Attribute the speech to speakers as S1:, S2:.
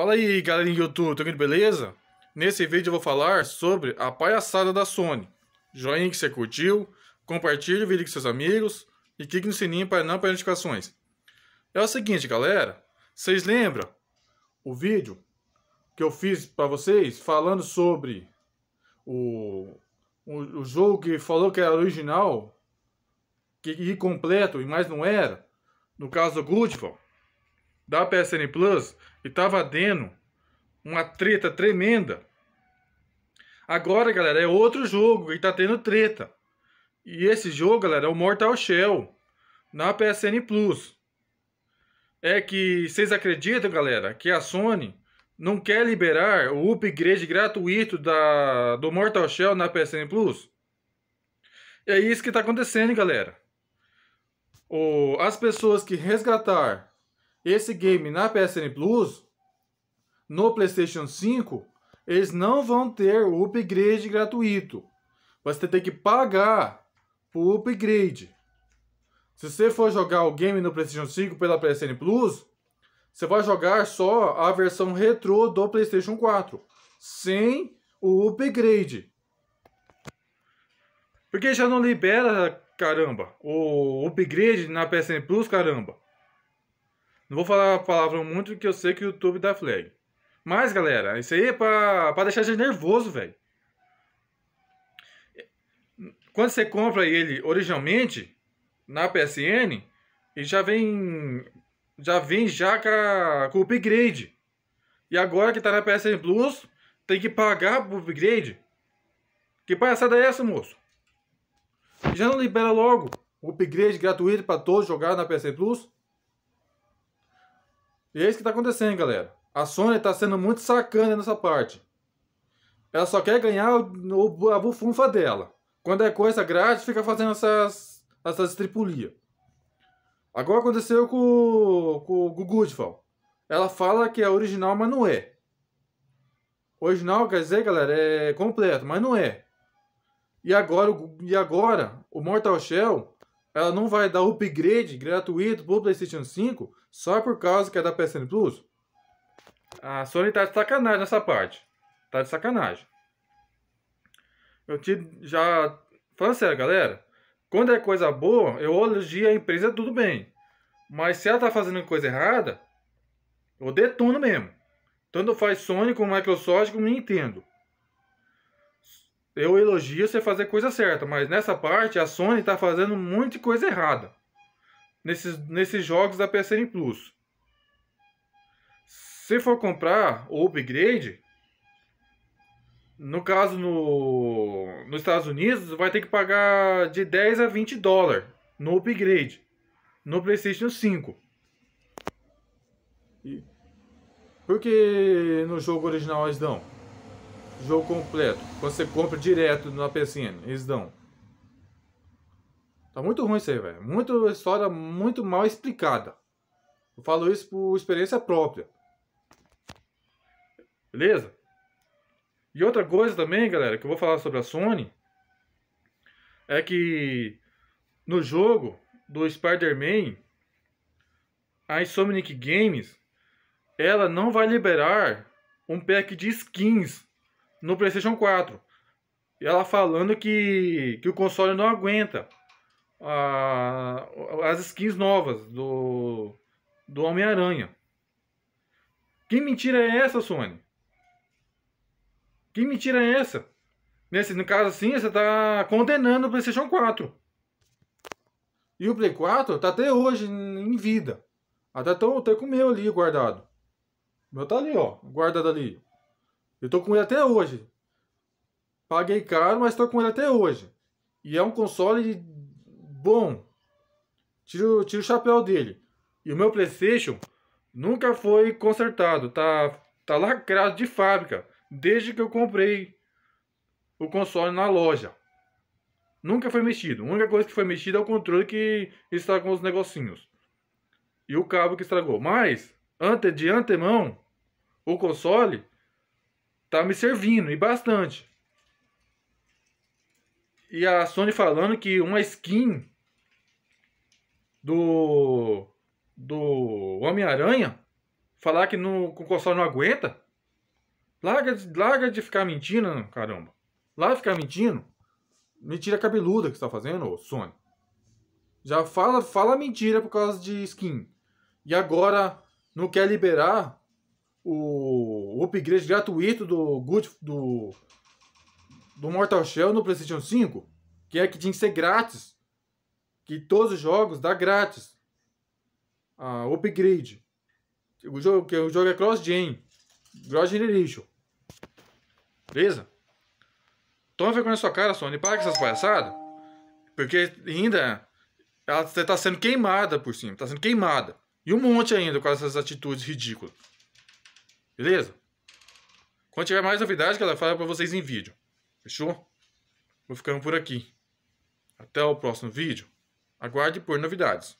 S1: Fala aí galerinha do YouTube, tudo tá beleza? Nesse vídeo eu vou falar sobre a palhaçada da Sony. Joinha que você curtiu, compartilhe o vídeo com seus amigos e clique no sininho para não perder notificações. É o seguinte galera, vocês lembram o vídeo que eu fiz para vocês falando sobre o, o, o, jogo que falou que era original que, e completo e mais não era? No caso do Glutfall da PSN Plus e tava dando uma treta tremenda. Agora, galera, é outro jogo e tá tendo treta. E esse jogo, galera, é o Mortal Shell na PSN Plus. É que vocês acreditam, galera, que a Sony não quer liberar o upgrade gratuito da, do Mortal Shell na PSN Plus? É isso que tá acontecendo, galera. O, as pessoas que resgatar esse game na PSN Plus, no PlayStation 5, eles não vão ter o upgrade gratuito. Você tem que pagar o upgrade. Se você for jogar o game no PlayStation 5 pela PSN Plus, você vai jogar só a versão retrô do PlayStation 4, sem o upgrade. Porque já não libera, caramba, o upgrade na PSN Plus, caramba. Não vou falar a palavra muito que eu sei que o YouTube dá flag. Mas, galera, isso aí é pra, pra deixar a gente nervoso, velho. Quando você compra ele originalmente, na PSN, ele já vem já vem já com, o upgrade. E agora que tá na PSN Plus, tem que pagar pro upgrade. Que palhaçada é essa, moço? Já não libera logo o upgrade gratuito para todos jogar na PSN Plus? E é isso que está acontecendo, galera. A Sony está sendo muito sacana nessa parte. Ela só quer ganhar o, a bufunfa dela. Quando é coisa grátis, fica fazendo essas, essas tripulias. Agora aconteceu com, com, com o Goodfall. Ela fala que é original, mas não é. Original quer dizer, galera, é completo, mas não é. E agora, e agora o Mortal Shell ela não vai dar upgrade gratuito pro PlayStation 5 só por causa que é da PSN Plus? A Sony tá de sacanagem nessa parte. Tá de sacanagem. Eu te já. Falando sério, galera. Quando é coisa boa, eu elogio a empresa, tudo bem. Mas se ela tá fazendo coisa errada, eu detono mesmo. Tanto faz Sony, como Microsoft, como Nintendo eu elogio você fazer coisa certa, mas nessa parte a Sony está fazendo muita coisa errada. Nesses, nesses jogos da PSN Plus. Se for comprar o upgrade, no caso no, nos Estados Unidos, vai ter que pagar de 10 a 20 dólares no upgrade no PlayStation 5. Porque no jogo original eles dão jogo completo. Quando você compra direto na PSN, eles dão. Tá muito ruim isso aí, velho. Muito história muito mal explicada. Eu falo isso por experiência própria. Beleza? E outra coisa também, galera, que eu vou falar sobre a Sony é que no jogo do Spider-Man, a Insomniac Games, ela não vai liberar um pack de skins no PlayStation 4. E ela falando que, que o console não aguenta a, as skins novas do, do Homem-Aranha. Que mentira é essa, Sony? Que mentira é essa? Nesse no caso assim, você está condenando o PlayStation 4. E o Play 4 está até hoje em vida. Até, tô, até com o meu ali guardado. O meu tá ali, ó. Guardado ali. Eu tô com ele até hoje. Paguei caro, mas tô com ele até hoje. E é um console bom. Tiro, tiro o chapéu dele. E o meu PlayStation nunca foi consertado. Tá, tá lacrado de fábrica. Desde que eu comprei o console na loja. Nunca foi mexido. A única coisa que foi mexida é o controle que está com os negocinhos. E o cabo que estragou. Mas, ante, de antemão, o console tá me servindo e bastante. E a Sony falando que uma skin do do Homem-Aranha falar que no o console não aguenta. Larga, larga de ficar mentindo, caramba. Larga de ficar mentindo. Mentira cabeluda que você tá fazendo, ô Sony. Já fala, fala mentira por causa de skin. E agora não quer liberar o upgrade gratuito do Good do, do Mortal Shell no PlayStation 5, que é que tinha que ser grátis, que todos os jogos dá grátis. Ah, upgrade. O jogo, que o jogo é cross gen, cross generation. Beleza? Toma vergonha na sua cara, Sony, para com essas palhaçadas. Porque ainda ela está sendo queimada por cima, está sendo queimada. E um monte ainda com essas atitudes ridículas. Beleza? Quando tiver mais novidade, galera, fala para vocês em vídeo. Fechou? Vou ficando por aqui. Até o próximo vídeo. Aguarde por novidades.